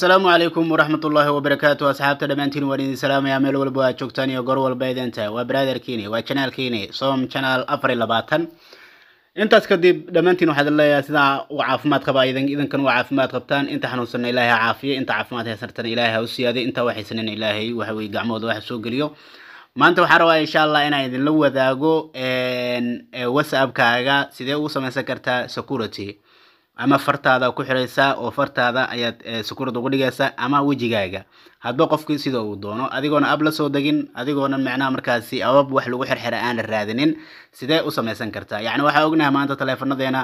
asalaamu calaykum waraxmatullaahi wabarakaatu asxaabta dhammaantiin waa idin salaamayaa meel walba aad joogtaan iyo goor walba idin tahay waa brotherkiini waa janaalkiini som janaal afar iyo labaatan intaas kadib dhammaantiin waxaad leeyahay sidaa u caafimaad qaba idinkan waa caafimaad qabtaan inta xanuunsanna ilaahay caafiya inta caafimaad haysantan ilaahay ha u siyaadiy inta waxaysanan ilaahay waxaweye gacmahooda waxa soo geliyo maanta waxaa rabaa insha allah inaan idinla wadaago whatsappkaaga sidee ugu samaysan kartaa security ama fartaada ku xiraysaa oo fartaada ayaad eh, sukurad ugu dhigaysaa ama wejigaaga hadba qofkii sida uu doono adigoona ab la soo degin adigoona macnaha markaasi abab wax lagu xirxira aan la raadinin sidee u samaysan kartaa yacni waxaa ognahay maanta taleefanadeena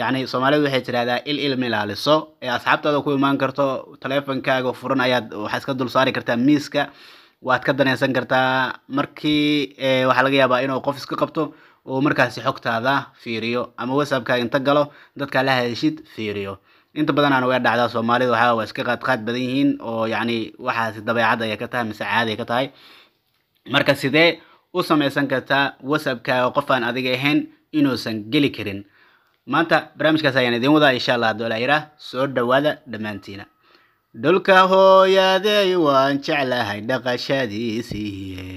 yacni soomaalidu waxay tidhahdaa il ilm ilaaliso ee asxaabtaada ku imaan karto taleefonkaaga furan ayaad waxaa iska dul saari kartaa miiska waad ka daneysan kartaa markii eh, waxaa laga yaabaa inuu qof iska qabto oo markaasi xogtaada fiiriyo ama whatsappkaaga inta galo dadkaa la hadashid fiiriyo inta badanaana waa dhacdaa soomaalida waxaa waa iska qaadqaad badan yihiin oo yacni waxaasi dabeecad ayay ka tahay mise caadi ka tahay marka sidee u samaysan kartaa whatsappkaaga qofaan adiga ahayn inuusan geli karin maanta barnaamijkaas ayaan idiin wadaa insha allah haddoo la soo dhowaada dhammaantiina dhulka hooyaaday waan jeclahay dhaqashadiisii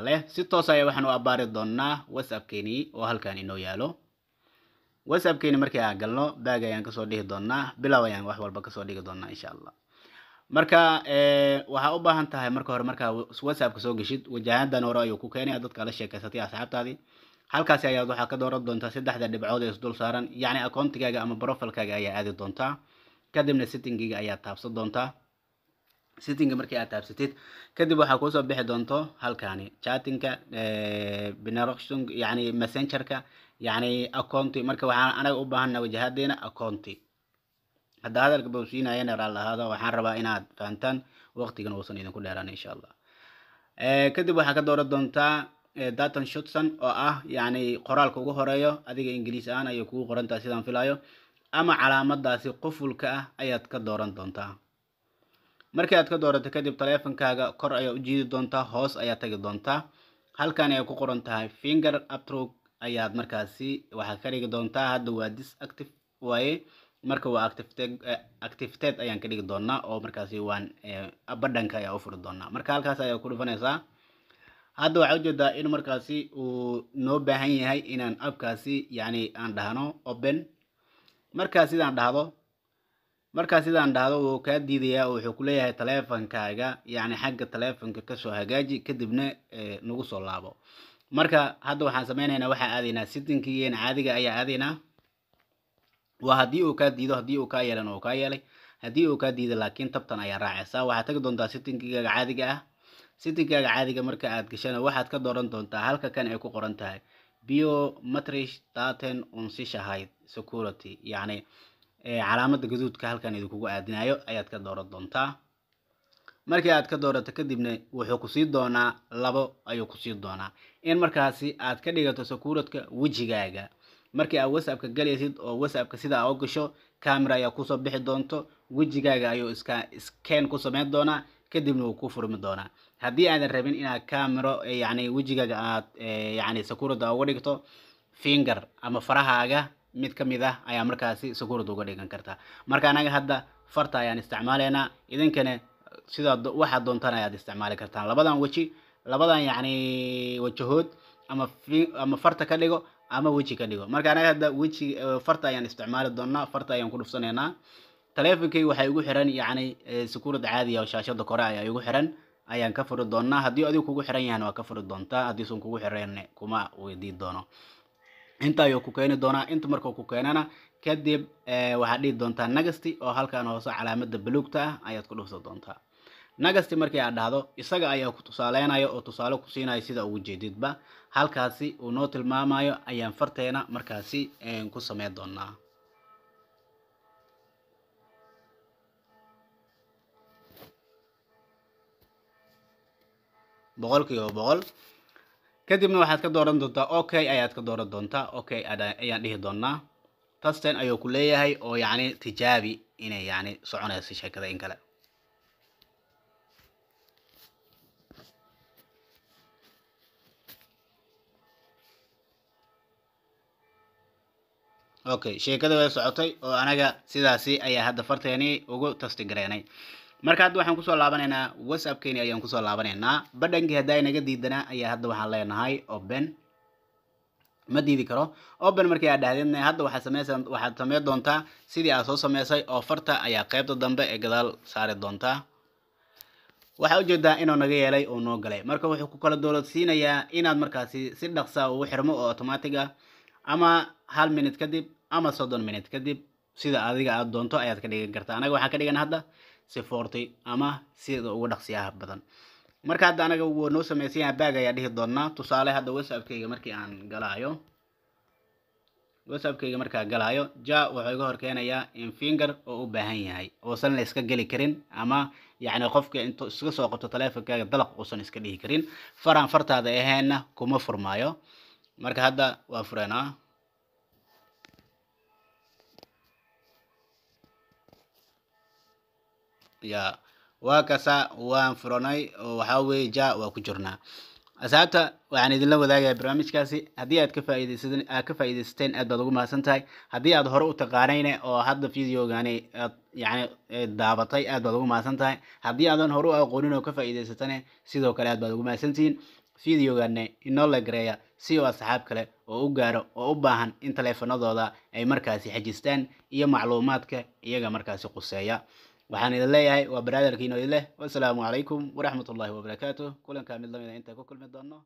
leh si toos ayaa waxaan u abaari doonnaa whatsappkeenii oo halkan inoo yaalo whatsappkeenii markii aan galno baag ayaan kasoo dhihi doonnaa bilow ayaan wax walba kasoo dhigi doonnaa insha allah marka eh, waxaa u baahan tahay marka hore markaa whatsappka soo geshid wajahadan hore ayuu ku keenaya dadkaa la sheekaysatay asxaabtaadii halkaasi ayaad waxaa ka dooran doontaa saddexda dhibcood ee isdul saaran yacni accountigaaga ama profilekaaga ayaa aadi doontaa kadibna sittingiga ayaad taabsan doontaa sittinga markii aad taabsatid kadib waxaa kuusoo bixi doonto halkaani chatinka eh, benrction yacni messengerka yacni accounti marka waxaan anaga u baahanna wajahadeena accounti hadda hadalka ba siinaya neeraal lahaada waxaan rabaa inaad fahantaan waqtigan uusan idinku dheeraan insha allah eh, kadib waxaa ka dooran doontaa eh, datan shotson oo ah yacni qoraalka ugu horeeyo adiga ingiliis ahaan ayay kugu qorantaha sidaan filaayo ama calaamadaasi qufulka ah ayaad ka dooran doontaa markii aad ka doorato kadib taleefonkaaga kor ayaa u jiidi doontaa hoos ayaa tagi doontaa halkan ay ku qoran tahay finger uptrog ayaad markaasi waxaa ka dhigi doontaa hadda waa disactive waaye marka waa activitate eh, ayaan ka dhigi doonaa oo markaasi waan eh, badhanka ayaa u furi doonaa marka halkaas ayaa ku dhufanaysaa hadda waxaa ujeedaa in markaasi uu noo baahan yahay inaan abkaasi yani aan dhahno open markaa sidaan dhahdo markaa sidaan dhahdo wuu kaa diidayaa oo wuxuu kuleeyahay taleefonkaaga yani xagga taleefonka kasoo hagaaji kadibna eh, nagu soo laabo marka hadda waxaan sameynaynaa waxaa aadaynaa sitinkiyeen caadiga ayaa aadaynaa waa haddii uu kaa diido haddii uu kaa yeelana uu kaa yeelay haddii uu kaa diido laakiin tabtan ayaa raacaysaa waxaad tagi doontaa sittinkigaaga caadiga ah sittinkaaga caadiga marka aad gashana waxaad ka dooran doontaa halka kan ay ku qoran tahay biometrish daten unsishahayd security yacni calaamada gaduudka halkan idinkugu aadinayo ayaad ka dooran doontaa markii aad ka doorato kadibna wuxuu kusii doonaa labo ayuu kusii doonaa in markaasi aad ka dhigato sakuuradka wejigaaga markii aad whatsappka galaysid oo whatsappka sidaa u gasho camera ayaa kusoo bixi doonto wejigaaga ayuu iska scan ku samayn doonaa kadibna wuu ku furmi doonaa haddii aadan rabin inaad camero eh, yani wejigaaga aad eh, yani sakuurada uga dhigto finger ama farahaaga mid ka mid ah ayaa markaasi sakuurada uga dhigan kartaa marka anaga hadda farta ayaan isticmaaleynaa idinkana sidaad waxaad doontaan ayaad isticmaali kartaan labadan weji labadan yacni wajahood ama ama farta ka dhigo ama weji ka dhigo marka anaga hadda weji eh, farta ayaan isticmaali doonaa farta ayaan ku dhufsanaynaa taleefonkayga waxay igu xiran yacni eh, sukuurad caadiya oo shaashada kore ayaa igu xiran ayaan ka furi doonaa haddii adigu kugu xiran yahan waa ka furi doontaa haddii sun kugu xiranne kuma weydii doono inta ayuu ku keeni doonaa inta markuu ku keenana kadib eh, waxaad dhihi doontaa nagasti oo halkan hoose calaamada baluugta ah ayaad ku dhufsa doontaa nagasti markii aad dhahdo isaga ayaa ku tusaaleynaya oo tusaale ku siinaya sida ugu jeedidba halkaasi uu noo tilmaamayo ayaan farteena markaasi ku sameyn doonaa boqol kiiba boqol kadibna waxaad ka dooran doontaa okay ayaad ka dooran doontaa okay ayaan dhihi doonaa tasten ayuu ku leeyahay oo yacni tijaabi inay yacni soconayso sheekada in kale okay sheekada way socotay oo anaga sidaasi ayaa hadda farteeni ugu tastigareenay marka hadda waxaan kusoo laabanaynaa whatsappkeeni ayaan kusoo laabanaynaa badhankii haddaa inaga diidanaa ayaa hadda waxaan leenahay oben ma diidi karo oben markii aad dhahdeedna hadda waxaad sameysaan waxaad sameyn doontaa sidii aad soo sameysay oo farta ayaa qaybta dambe ee gadaal saari doontaa waxaa ujeedaa inuu naga yeelay uu noo galay marka wuxuu ku kala dowlad inaad markaasi si dhaqsa uu xirmo oo automatic ah ama hal minute kadib ama soddon minute kadib sida adiga aad doonto ayaad ka dhigan kartaa anaga waxaan ka dhigan hadda si forty ama sida ugu dhaqsiyaha badan marka hadda anaga wuu noo samaysan yaha baag ayaa dhihi doonaa tusaale hadda whatsappkayga markii aan galaayo whatsappkayga markaa galaayo ja wuxuu iga hor keenayaa infinger oo u baahan yahay uusan la iska geli karin ama yacni qofka intu iska soo qabto taleefonkaaga dalaq uusan iska dhihi karin faraan fartaada aheenna kuma furmaayo marka hadda waa furanaa ah. ya waa kasa waan furanay oo waxaa weeye ja waa ku jirnaa asxaabta waxaan idinla wadaagayaa barnaamijkaasi haddii aad ka faaideysatn aad ka faaideysateen aad baad ugu mahadsan tahay haddii aad hore u taqaanayne oo hadda videogaani aad yani daabatay aad baad ugu mahadsan tahay haddii aadan hore u aqoonin oo ka faa'iideysatana sidoo kale aad baad ugu mahadsantihiin videogane inoo la gareeya si uu asxaab kale oo u gaaro oo u baahan in taleefanadooda ay markaasi xajistaan iyo macluumaadka iyaga markaasi quseeya waxaan idin leeyahay waa baraadarkiino idin leh wasalaamu calaykum waraxmatullaahi wabarakaatuh kulankaa mid lamida ah inta ku kulmi doonno